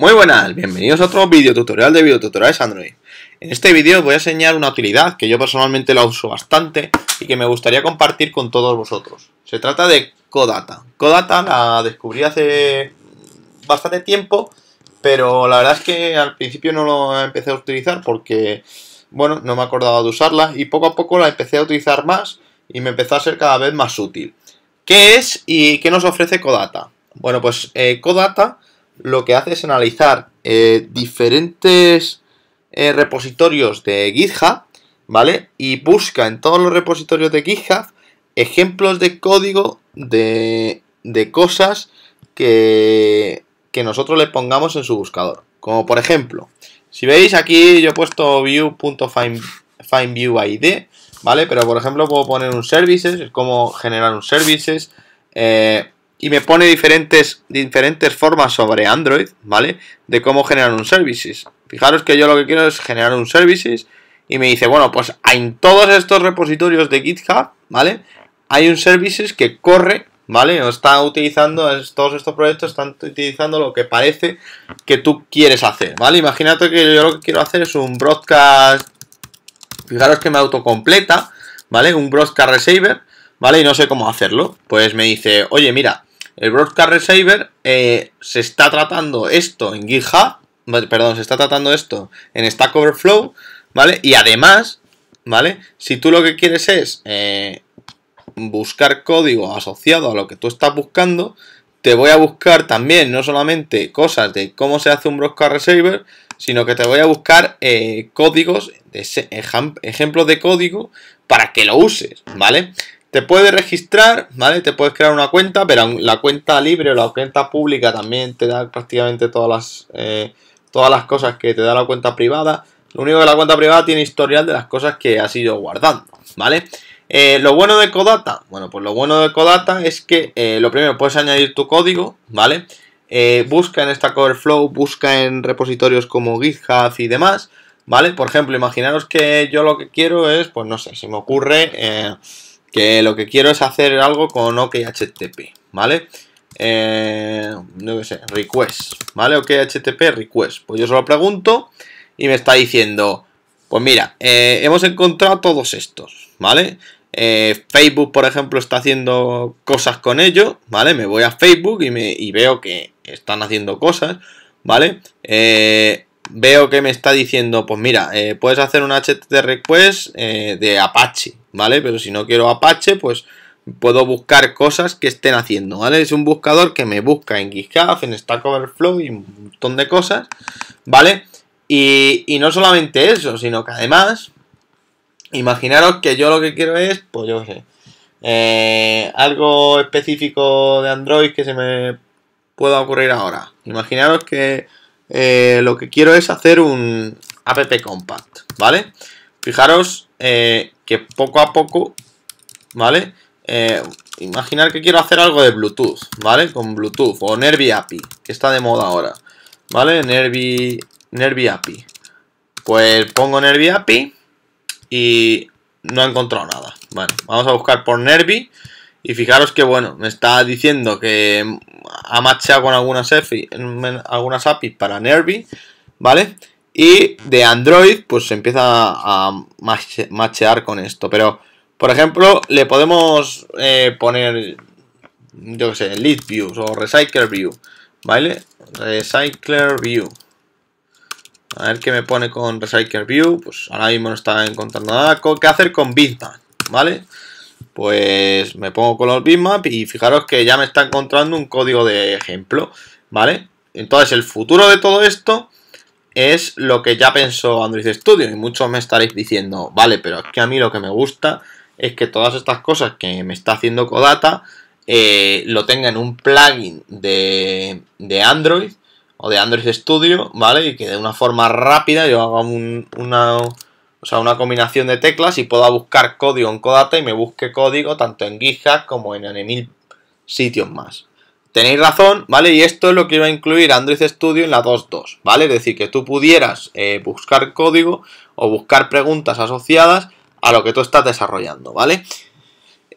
Muy buenas, bienvenidos a otro video tutorial de videotutoriales Android. En este vídeo voy a enseñar una utilidad que yo personalmente la uso bastante y que me gustaría compartir con todos vosotros. Se trata de Codata. Codata la descubrí hace bastante tiempo, pero la verdad es que al principio no lo empecé a utilizar porque, bueno, no me acordaba de usarla y poco a poco la empecé a utilizar más y me empezó a ser cada vez más útil. ¿Qué es y qué nos ofrece Codata? Bueno, pues eh, Codata lo que hace es analizar eh, diferentes eh, repositorios de GitHub, ¿vale? Y busca en todos los repositorios de GitHub ejemplos de código de, de cosas que, que nosotros le pongamos en su buscador. Como por ejemplo, si veis aquí yo he puesto view.findviewid, view ¿vale? Pero por ejemplo puedo poner un services, es como generar un services, eh, y me pone diferentes, diferentes formas sobre Android, ¿vale? De cómo generar un services. Fijaros que yo lo que quiero es generar un services y me dice, bueno, pues en todos estos repositorios de GitHub, ¿vale? Hay un services que corre, ¿vale? O está utilizando, todos estos proyectos están utilizando lo que parece que tú quieres hacer, ¿vale? Imagínate que yo lo que quiero hacer es un broadcast, fijaros que me autocompleta, ¿vale? Un broadcast receiver, ¿vale? Y no sé cómo hacerlo. Pues me dice, oye, mira, el Broadcast Receiver eh, se está tratando esto en GitHub, perdón, se está tratando esto en Stack Overflow, ¿vale? Y además, ¿vale? Si tú lo que quieres es eh, buscar código asociado a lo que tú estás buscando, te voy a buscar también no solamente cosas de cómo se hace un broadcast receiver, sino que te voy a buscar eh, códigos, ejemplos de código para que lo uses, ¿vale? Te puedes registrar, ¿vale? Te puedes crear una cuenta, pero la cuenta libre o la cuenta pública también te da prácticamente todas las, eh, todas las cosas que te da la cuenta privada. Lo único que la cuenta privada tiene historial de las cosas que has ido guardando, ¿vale? Eh, lo bueno de Codata, bueno, pues lo bueno de Codata es que eh, lo primero puedes añadir tu código, ¿vale? busca en esta Coverflow, busca en repositorios como GitHub y demás, ¿vale? Por ejemplo, imaginaros que yo lo que quiero es, pues no sé, se me ocurre que lo que quiero es hacer algo con OKHTP, ¿vale? Eh, no sé, request, ¿vale? OKHTP request. Pues yo solo pregunto y me está diciendo, pues mira, eh, hemos encontrado todos estos, ¿vale? Eh, Facebook, por ejemplo, está haciendo cosas con ello, ¿vale? Me voy a Facebook y, me, veo que están haciendo cosas, ¿vale? veo que me está diciendo, pues mira, puedes hacer un HTTP request de Apache, ¿vale? Pero si no quiero Apache, pues puedo buscar cosas que estén haciendo, ¿vale? Es un buscador que me busca en GitHub, en Stack Overflow y un montón de cosas, ¿vale? Y, no solamente eso, sino que además, imaginaros que yo lo que quiero es, pues yo sé, eh, algo específico de Android que se me pueda ocurrir ahora. Imaginaros que eh, lo que quiero es hacer un app compact, ¿vale? Fijaros eh, que poco a poco, ¿vale? Eh, imaginar que quiero hacer algo de Bluetooth, ¿vale? Con Bluetooth o Nervi API, que está de moda ahora, ¿vale? Nervi, Nervi API. Pues pongo Nervi API y no he encontrado nada. Bueno, vamos a buscar por Nervi y fijaros que, bueno, me está diciendo que ha matchado con algunas, API, algunas api para Nervi, ¿vale? Y de Android, pues se empieza a machear con esto. Pero, por ejemplo, le podemos eh, poner, yo qué sé, Lead Views o Recycler View. ¿Vale? Recycler View. A ver qué me pone con Recycler View. Pues ahora mismo no está encontrando nada. ¿Qué hacer con Bitmap? ¿Vale? Pues me pongo con los bitmap y fijaros que ya me está encontrando un código de ejemplo. ¿Vale? Entonces el futuro de todo esto es lo que ya pensó Android Studio. Y muchos me estaréis diciendo, vale, pero es que a mí lo que me gusta es que todas estas cosas que me está haciendo Codata eh, lo tenga en un plugin de, Android o de Android Studio, ¿vale? Y que de una forma rápida yo haga una, una combinación de teclas y pueda buscar código en Codata y me busque código tanto en GitHub como en, en sitios más tenéis razón, ¿vale? Y esto es lo que iba a incluir Android Studio en la 2.2, ¿vale? Es decir, que tú pudieras eh, buscar código o buscar preguntas asociadas a lo que tú estás desarrollando, ¿vale?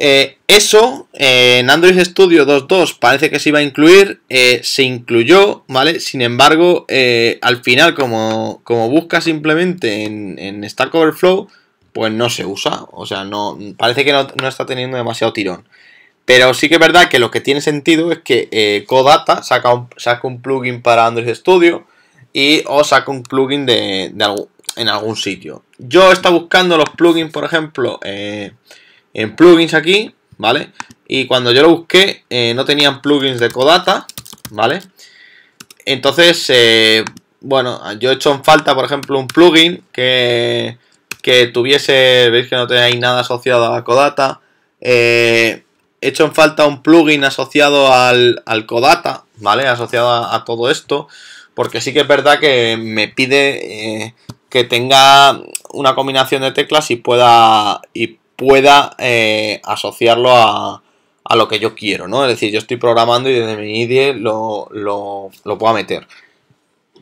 Eh, eso eh, en Android Studio 2.2 parece que se iba a incluir, se incluyó, ¿vale? Sin embargo, al final, como, como busca simplemente en, Stack Overflow, pues no se usa, o sea, no parece que no está teniendo demasiado tirón. Pero sí que es verdad que lo que tiene sentido es que Codata eh, saca un, un plugin para Android Studio y os saca un plugin de, en algún sitio. Yo estaba buscando los plugins, por ejemplo, eh, en plugins aquí, ¿vale? Y cuando yo lo busqué, eh, no tenían plugins de Codata, ¿vale? Entonces, bueno, yo he hecho en falta, por ejemplo, un plugin que, tuviese, veis que no tenéis nada asociado a Codata. Eh, he hecho en falta un plugin asociado al, al Codata, ¿vale? Asociado a, todo esto, porque sí que es verdad que me pide eh, que tenga una combinación de teclas y pueda, y pueda eh, asociarlo a, lo que yo quiero, ¿no? Es decir, yo estoy programando y desde mi IDE lo, lo, puedo meter.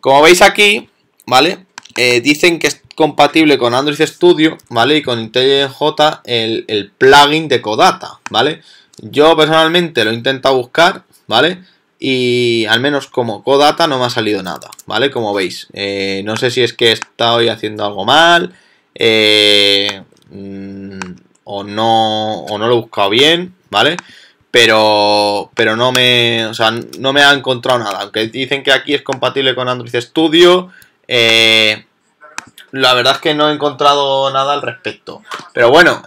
Como veis aquí, ¿vale? Eh, dicen que es compatible con Android Studio, ¿vale? Y con IntelliJ el, el plugin de Codata, ¿vale? Yo personalmente lo he intentado buscar, ¿vale? Y al menos como codata no me ha salido nada, ¿vale? Como veis, eh, no sé si es que estado haciendo algo mal eh, mm, o, no, o no lo he buscado bien, ¿vale? Pero, pero no, me, o sea, no me ha encontrado nada. Aunque dicen que aquí es compatible con Android Studio, eh, la verdad es que no he encontrado nada al respecto. Pero bueno,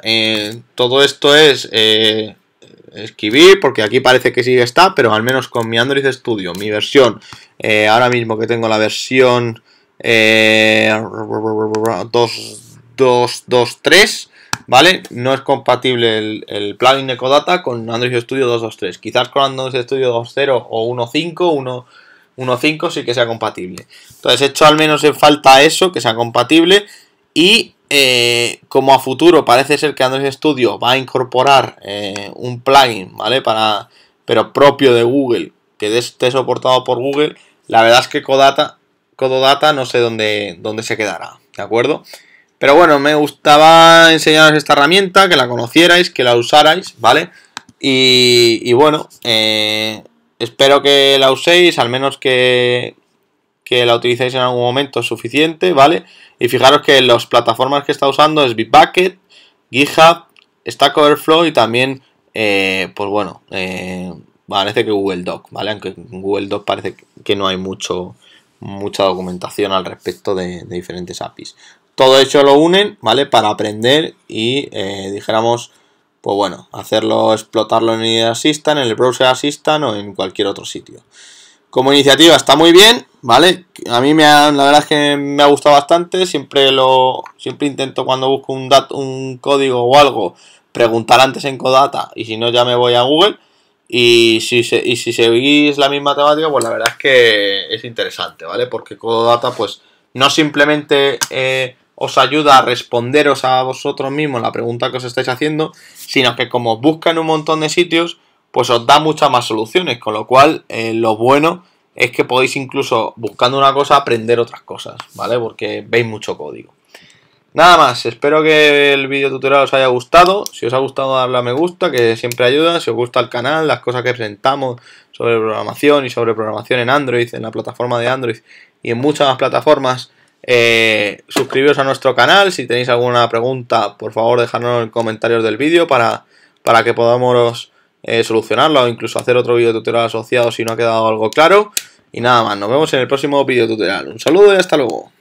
todo esto es escribir, porque aquí parece que sí está, pero al menos con mi Android Studio, mi versión, eh, ahora mismo que tengo la versión eh, 2.2.3, ¿vale? No es compatible el, plugin de Codata con Android Studio 2.2.3. Quizás con Android Studio 2.0 o 1.5, 1.5 sí que sea compatible. Entonces hecho al menos en falta eso, que sea compatible. Y eh, como a futuro parece ser que Android Studio va a incorporar eh, un plugin, ¿vale? Para, pero propio de Google, que esté soportado por Google, la verdad es que Codata, Cododata no sé dónde, dónde se quedará, ¿de acuerdo? Pero bueno, me gustaba enseñaros esta herramienta, que la conocierais, que la usarais, ¿vale? Y, bueno, eh, espero que la uséis, al menos que la utilicéis en algún momento es suficiente, ¿vale? Y fijaros que las plataformas que está usando es Bitbucket, GitHub, Stack Overflow y también, eh, pues bueno, eh, parece que Google Doc, ¿vale? Aunque en Google Doc parece que no hay mucho, mucha documentación al respecto de, diferentes APIs. Todo hecho lo unen, ¿vale? Para aprender y, eh, dijéramos, pues bueno, hacerlo, explotarlo en el Assistant, en el Browser Assistant o en cualquier otro sitio como iniciativa está muy bien, ¿vale? A mí me la verdad es que me ha gustado bastante, siempre lo siempre intento cuando busco un dato, un código o algo preguntar antes en Codata y si no ya me voy a Google y si se, y si seguís la misma temática, pues la verdad es que es interesante, ¿vale? Porque Codata pues no simplemente eh, os ayuda a responderos a vosotros mismos la pregunta que os estáis haciendo, sino que como buscan un montón de sitios, pues os da muchas más soluciones, con lo cual eh, lo bueno es que podéis incluso buscando una cosa aprender otras cosas, ¿vale? Porque veis mucho código. Nada más, espero que el vídeo tutorial os haya gustado. Si os ha gustado, darle a me gusta, que siempre ayuda. Si os gusta el canal, las cosas que presentamos sobre programación y sobre programación en Android, en la plataforma de Android y en muchas más plataformas, eh, suscribiros a nuestro canal. Si tenéis alguna pregunta, por favor, dejadnos en comentarios del vídeo para, para que podamos eh, solucionarlo o incluso hacer otro vídeo tutorial asociado si no ha quedado algo claro. Y nada más, nos vemos en el próximo vídeo tutorial. Un saludo y hasta luego.